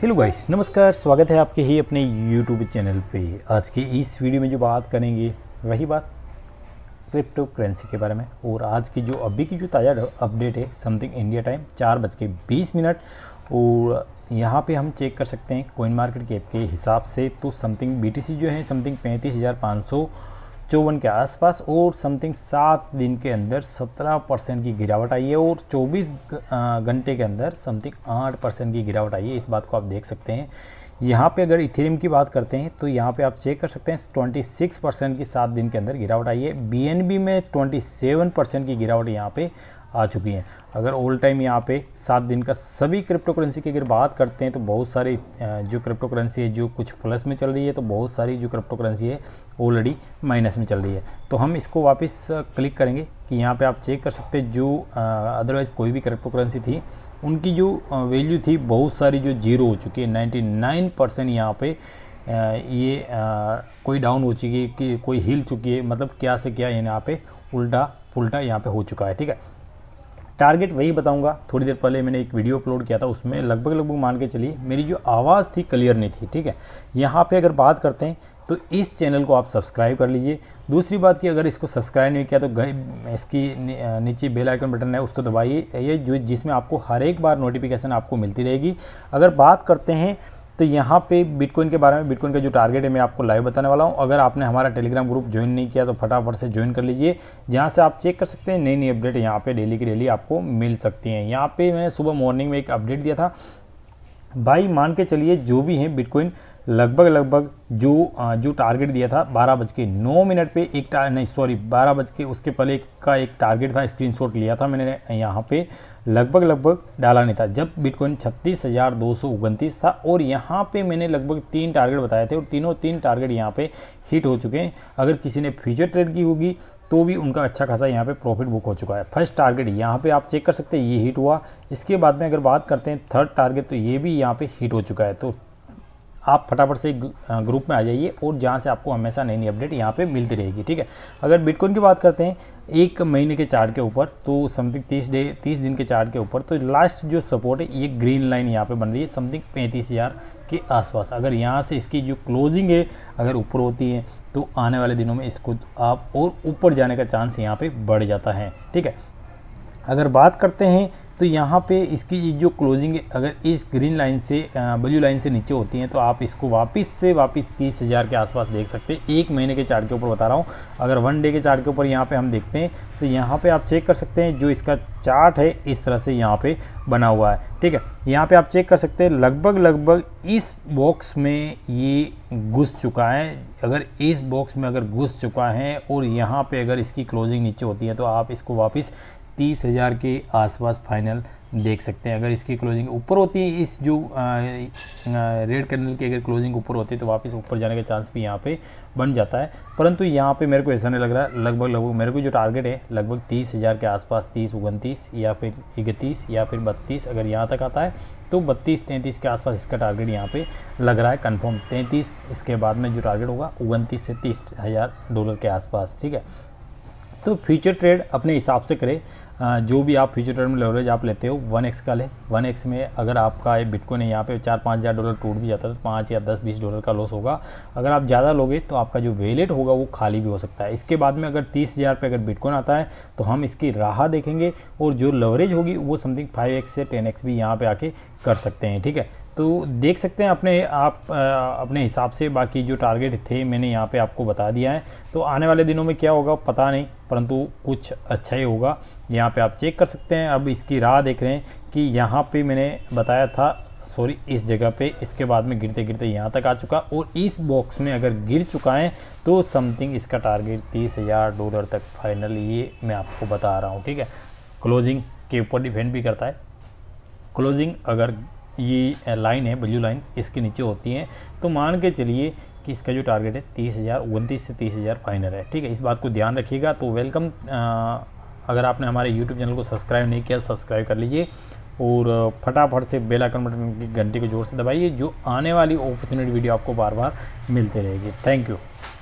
hello guys नमस्कार स्वागत है आपके ही अपने यूट्यूब चैनल पे आज के इस वीडियो में जो बात करेंगे वही बात क्रिप्टो करेंसी के बारे में और आज की जो अभी की जो ताज़ा अपडेट है समथिंग इंडिया टाइम चार बज के बीस मिनट और यहाँ पे हम चेक कर सकते हैं कोइन मार्केट कैप के हिसाब से तो समथिंग बी जो है समथिंग पैंतीस हज़ार पाँच सौ चौवन के आसपास और समथिंग सात दिन के अंदर सत्रह परसेंट की गिरावट आई है और चौबीस घंटे के अंदर समथिंग आठ परसेंट की गिरावट आई है इस बात को आप देख सकते हैं यहाँ पे अगर इथेरियम की बात करते हैं तो यहाँ पे आप चेक कर सकते हैं 26 परसेंट की सात दिन के अंदर गिरावट आई है बीएनबी में 27 परसेंट की गिरावट यहाँ पे आ चुकी हैं अगर ऑल टाइम यहाँ पे सात दिन का सभी क्रिप्टो करेंसी की अगर बात करते हैं तो बहुत सारी जो क्रिप्टो करेंसी है जो कुछ प्लस में चल रही है तो बहुत सारी जो क्रिप्टो करेंसी है ऑलरेडी माइनस में चल रही है तो हम इसको वापस क्लिक करेंगे कि यहाँ पे आप चेक कर सकते जो अदरवाइज़ कोई भी क्रिप्टो करेंसी थी उनकी जो वैल्यू थी बहुत सारी जो जीरो हो चुकी है नाइन्टी नाइन परसेंट यहाँ पर ये कोई डाउन हो चुकी है कि कोई हिल चुकी है मतलब क्या से क्या यहाँ पे उल्टा पुलटा यहाँ पे हो चुका है ठीक है टारगेट वही बताऊंगा थोड़ी देर पहले मैंने एक वीडियो अपलोड किया था उसमें लगभग लगभग मान के चलिए मेरी जो आवाज़ थी क्लियर नहीं थी ठीक है यहाँ पे अगर बात करते हैं तो इस चैनल को आप सब्सक्राइब कर लीजिए दूसरी बात कि अगर इसको सब्सक्राइब नहीं किया तो इसकी नीचे बेल आइकन बटन है उसको दबाइए ये जो जिसमें आपको हर एक बार नोटिफिकेशन आपको मिलती रहेगी अगर बात करते हैं तो यहाँ पे बिटकॉइन के बारे में बिटकॉइन का जो टारगेट है मैं आपको लाइव बताने वाला हूँ अगर आपने हमारा टेलीग्राम ग्रुप ज्वाइन नहीं किया तो फटाफट से ज्वाइन कर लीजिए जहाँ से आप चेक कर सकते हैं नई नई अपडेट यहाँ पे डेली की डेली आपको मिल सकती हैं यहाँ पे मैंने सुबह मॉर्निंग में एक अपडेट दिया था भाई मान के चलिए जो भी हैं बिटकॉइन लगभग लगभग जो जो टारगेट दिया था बारह बज के नौ मिनट पे एक नहीं सॉरी बारह बज के उसके पहले का एक टारगेट था स्क्रीनशॉट लिया था मैंने यहाँ पे लगभग लगभग डाला नहीं था जब बिटकॉइन छत्तीस हज़ार दो सौ उनतीस था और यहाँ पे मैंने लगभग तीन टारगेट बताए थे और तीनों तीन टारगेट यहाँ पर हिट हो चुके हैं अगर किसी ने फ्यूचर ट्रेड की होगी तो भी उनका अच्छा खासा यहाँ पे प्रॉफिट बुक हो चुका है फर्स्ट टारगेट यहाँ पे आप चेक कर सकते हैं ये हिट हुआ इसके बाद में अगर बात करते हैं थर्ड टारगेट तो ये भी यहाँ पे हिट हो चुका है तो आप फटाफट से ग्रुप में आ जाइए और जहाँ से आपको हमेशा नई नई अपडेट यहाँ पे मिलती रहेगी ठीक है अगर बिटकॉइन की बात करते हैं एक महीने के चार्ट के ऊपर तो समथिंग तीस डे तीस दिन के चार्ट के ऊपर तो लास्ट जो सपोर्ट है ये ग्रीन लाइन यहाँ पे बन रही है समथिंग पैंतीस हज़ार के आसपास अगर यहाँ से इसकी जो क्लोजिंग है अगर ऊपर होती है तो आने वाले दिनों में इसको आप और ऊपर जाने का चांस यहाँ पे बढ़ जाता है ठीक है अगर बात करते हैं तो यहाँ पे इसकी जो क्लोजिंग अगर इस ग्रीन लाइन से ब्लू लाइन से नीचे होती हैं तो आप इसको वापस से वापस तीस हज़ार के आसपास देख सकते हैं एक महीने के चार्ट के ऊपर बता रहा हूँ अगर वन डे के चार्ट के ऊपर यहाँ पे हम देखते हैं तो यहाँ पे आप चेक कर सकते हैं जो इसका चार्ट है इस तरह से यहाँ पर बना हुआ है ठीक है यहाँ पे आप चेक कर सकते हैं लगभग लगभग इस बॉक्स में ये घुस चुका है अगर इस बॉक्स में अगर घुस चुका है और यहाँ पर अगर इसकी क्लोजिंग नीचे होती है तो आप इसको वापस तीस हज़ार के आसपास फाइनल देख सकते हैं अगर इसकी क्लोजिंग ऊपर होती है इस जो रेड कैंडल की अगर क्लोजिंग ऊपर होती है तो वापस ऊपर जाने का चांस भी यहाँ पे बन जाता है परंतु यहाँ पे मेरे को ऐसा नहीं लग रहा लगभग लगभग मेरे को जो टारगेट है लगभग तीस हज़ार के आसपास तीस उनतीस या फिर इकतीस या फिर बत्तीस अगर यहाँ तक आता है तो बत्तीस तैंतीस के आसपास इसका टारगेट यहाँ पर लग रहा है कन्फर्म तैंतीस इसके बाद में जो टारगेट होगा उनतीस से तीस हज़ार डॉलर के आसपास ठीक है तो फ्यूचर ट्रेड अपने हिसाब से करें जो भी आप फ्यूचर ट्रेड में लेवरेज आप लेते हो वन एक्स का ले वन एक्स में अगर आपका बिटकॉइन यहाँ पे चार पाँच हज़ार डॉलर टूट भी जाता है तो पाँच या दस बीस डॉलर का लॉस होगा अगर आप ज़्यादा लोगे तो आपका जो वेलेट होगा वो खाली भी हो सकता है इसके बाद में अगर तीस हज़ार पर अगर बिटकॉइन आता है तो हम इसकी राह देखेंगे और जो लवरेज होगी वो समथिंग फाइव एक्स से टेन एक्स भी यहाँ पर आके कर सकते हैं ठीक है तो देख सकते हैं अपने आप आ, अपने हिसाब से बाकी जो टारगेट थे मैंने यहाँ पे आपको बता दिया है तो आने वाले दिनों में क्या होगा पता नहीं परंतु कुछ अच्छा ही होगा यहाँ पे आप चेक कर सकते हैं अब इसकी राह देख रहे हैं कि यहाँ पे मैंने बताया था सॉरी इस जगह पे इसके बाद में गिरते गिरते यहाँ तक आ चुका और इस बॉक्स में अगर गिर चुका है तो समथिंग इसका टारगेट तीस हज़ार डॉलर तक फाइनल ये मैं आपको बता रहा हूँ ठीक है क्लोजिंग के ऊपर डिपेंड भी करता है क्लोजिंग अगर ये लाइन है ब्लू लाइन इसके नीचे होती है तो मान के चलिए कि इसका जो टारगेट है तीस हज़ार उनतीस से तीस हज़ार फाइनल है ठीक है इस बात को ध्यान रखिएगा तो वेलकम अगर आपने हमारे यूट्यूब चैनल को सब्सक्राइब नहीं किया सब्सक्राइब कर लीजिए और फटाफट से बेल आइकन बटन की घंटी को जोर से दबाइए जो आने वाली अपॉर्चुनिटी वीडियो आपको बार बार मिलते रहेगी थैंक यू